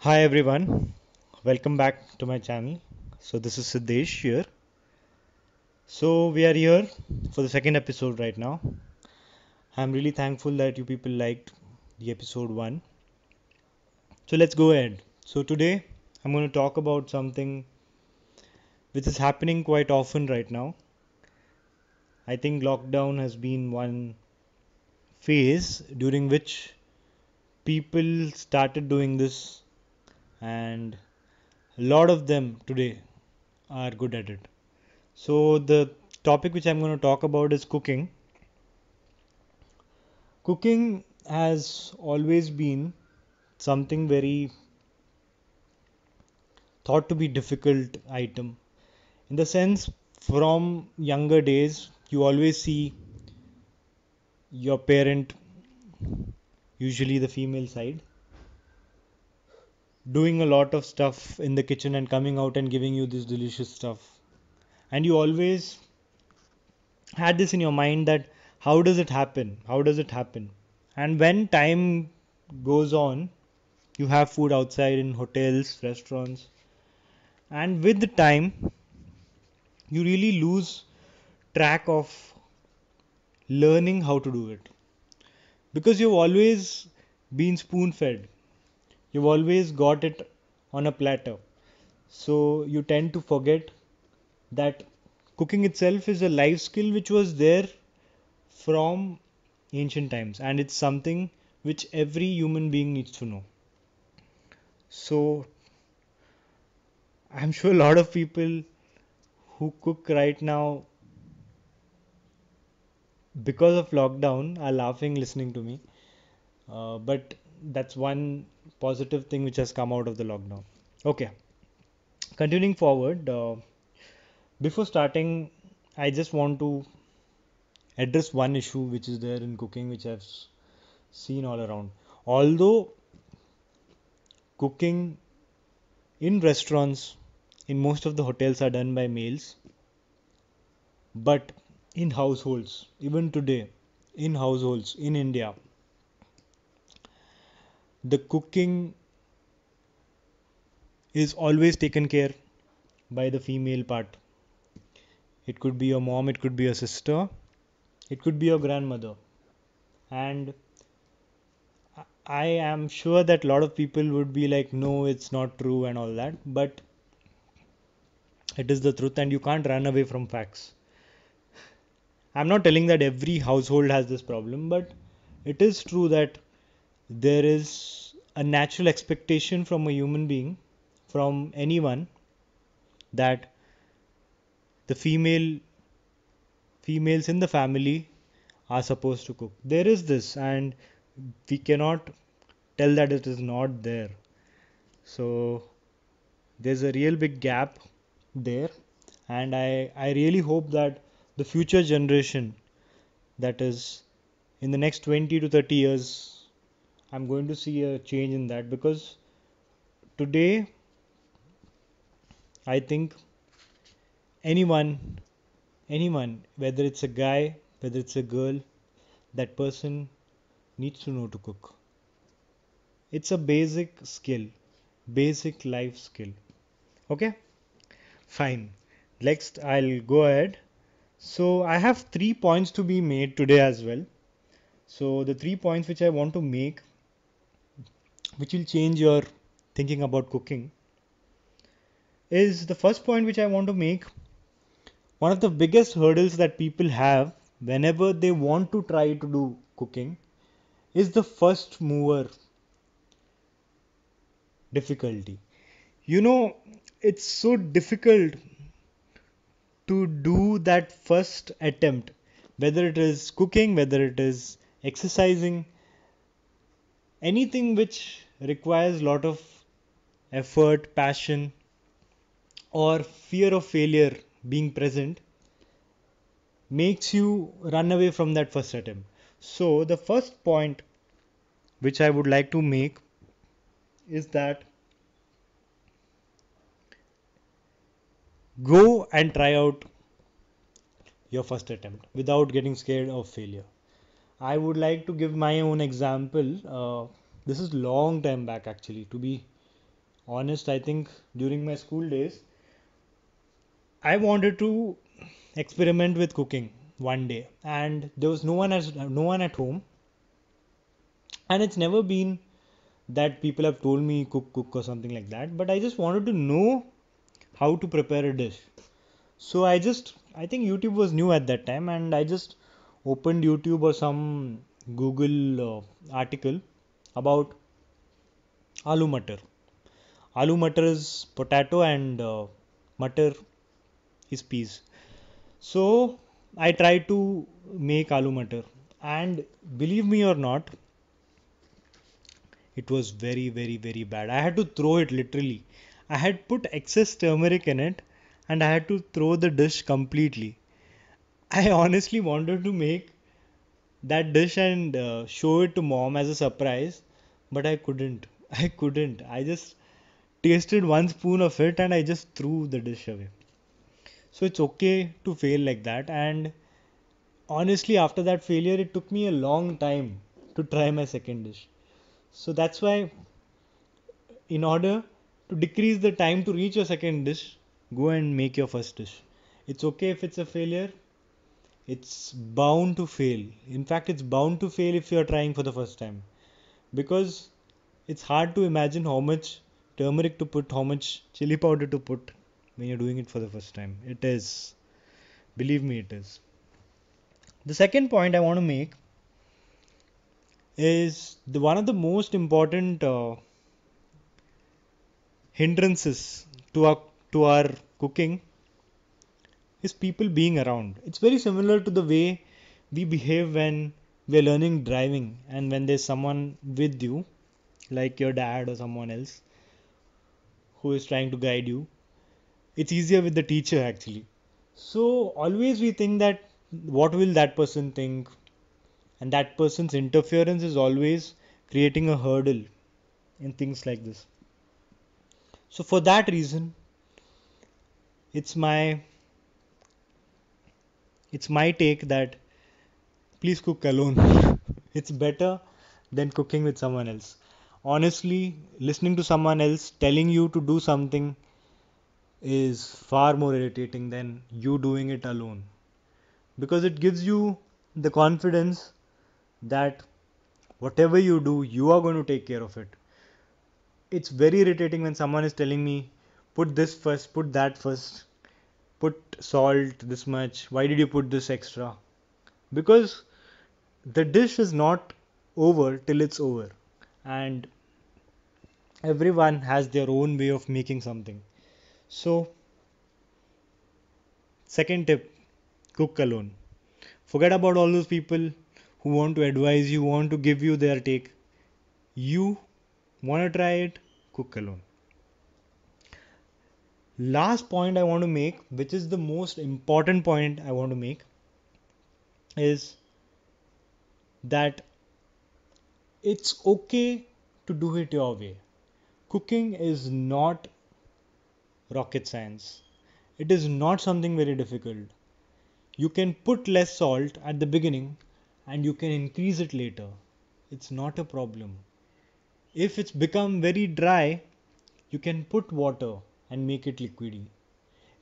Hi everyone, welcome back to my channel. So this is Siddesh here. So we are here for the second episode right now. I'm really thankful that you people liked the episode 1. So let's go ahead. So today I'm going to talk about something which is happening quite often right now. I think lockdown has been one phase during which people started doing this and a lot of them today are good at it. So, the topic which I'm going to talk about is cooking. Cooking has always been something very thought to be difficult item in the sense from younger days you always see your parent usually the female side doing a lot of stuff in the kitchen and coming out and giving you this delicious stuff and you always had this in your mind that how does it happen how does it happen and when time goes on you have food outside in hotels restaurants and with the time you really lose track of learning how to do it because you've always been spoon fed you've always got it on a platter. So you tend to forget that cooking itself is a life skill which was there from ancient times and it's something which every human being needs to know. So I'm sure a lot of people who cook right now because of lockdown are laughing listening to me. Uh, but that's one positive thing which has come out of the lockdown okay continuing forward uh, before starting i just want to address one issue which is there in cooking which i've seen all around although cooking in restaurants in most of the hotels are done by males but in households even today in households in india the cooking is always taken care by the female part it could be your mom it could be your sister it could be your grandmother and i am sure that a lot of people would be like no it's not true and all that but it is the truth and you can't run away from facts i'm not telling that every household has this problem but it is true that there is a natural expectation from a human being, from anyone, that the female females in the family are supposed to cook. There is this, and we cannot tell that it is not there. So there's a real big gap there, and I, I really hope that the future generation, that is in the next 20 to 30 years, i'm going to see a change in that because today i think anyone anyone whether it's a guy whether it's a girl that person needs to know to cook it's a basic skill basic life skill okay fine next i'll go ahead so i have three points to be made today as well so the three points which i want to make which will change your thinking about cooking is the first point which I want to make. One of the biggest hurdles that people have whenever they want to try to do cooking is the first mover difficulty. You know, it's so difficult to do that first attempt, whether it is cooking, whether it is exercising, anything which requires a lot of effort, passion, or fear of failure being present makes you run away from that first attempt. So, the first point which I would like to make is that go and try out your first attempt without getting scared of failure. I would like to give my own example. Uh, this is long time back actually to be honest i think during my school days i wanted to experiment with cooking one day and there was no one as no one at home and it's never been that people have told me cook cook or something like that but i just wanted to know how to prepare a dish so i just i think youtube was new at that time and i just opened youtube or some google uh, article about aloo matar. Aloo matar is potato and uh, is peas. So I tried to make aloo matar and believe me or not, it was very very very bad. I had to throw it literally. I had put excess turmeric in it and I had to throw the dish completely. I honestly wanted to make that dish and uh, show it to mom as a surprise but I couldn't. I couldn't. I just tasted one spoon of it and I just threw the dish away. So it's okay to fail like that. And honestly, after that failure, it took me a long time to try my second dish. So that's why, in order to decrease the time to reach your second dish, go and make your first dish. It's okay if it's a failure. It's bound to fail. In fact, it's bound to fail if you're trying for the first time because it's hard to imagine how much turmeric to put, how much chili powder to put when you're doing it for the first time. It is. Believe me, it is. The second point I want to make is the one of the most important uh, hindrances to our to our cooking is people being around. It's very similar to the way we behave when we're learning driving and when there's someone with you like your dad or someone else who is trying to guide you it's easier with the teacher actually so always we think that what will that person think and that person's interference is always creating a hurdle in things like this so for that reason it's my it's my take that please cook alone. it's better than cooking with someone else. Honestly, listening to someone else telling you to do something is far more irritating than you doing it alone because it gives you the confidence that whatever you do, you are going to take care of it. It's very irritating when someone is telling me, put this first, put that first, put salt this much, why did you put this extra? because the dish is not over till it's over and everyone has their own way of making something so second tip cook alone forget about all those people who want to advise you want to give you their take you want to try it cook alone last point i want to make which is the most important point i want to make is that it's okay to do it your way. Cooking is not rocket science, it is not something very difficult. You can put less salt at the beginning and you can increase it later. It's not a problem. If it's become very dry, you can put water and make it liquidy.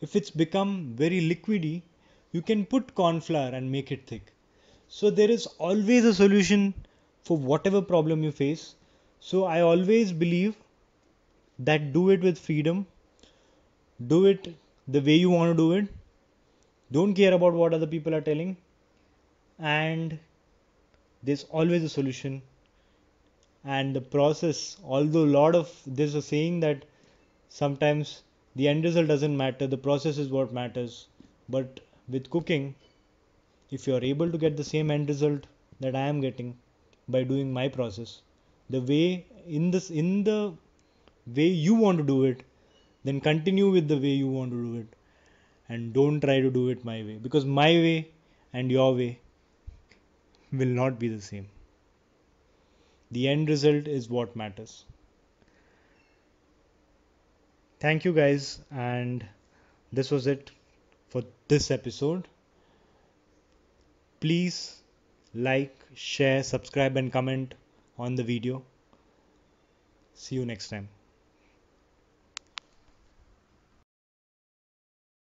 If it's become very liquidy, you can put corn flour and make it thick. So there is always a solution for whatever problem you face. So I always believe that do it with freedom, do it the way you want to do it, don't care about what other people are telling, and there's always a solution. And the process, although a lot of there's a saying that sometimes the end result doesn't matter, the process is what matters. But with cooking if you are able to get the same end result that i am getting by doing my process the way in this in the way you want to do it then continue with the way you want to do it and don't try to do it my way because my way and your way will not be the same the end result is what matters thank you guys and this was it for this episode. Please like, share, subscribe, and comment on the video. See you next time.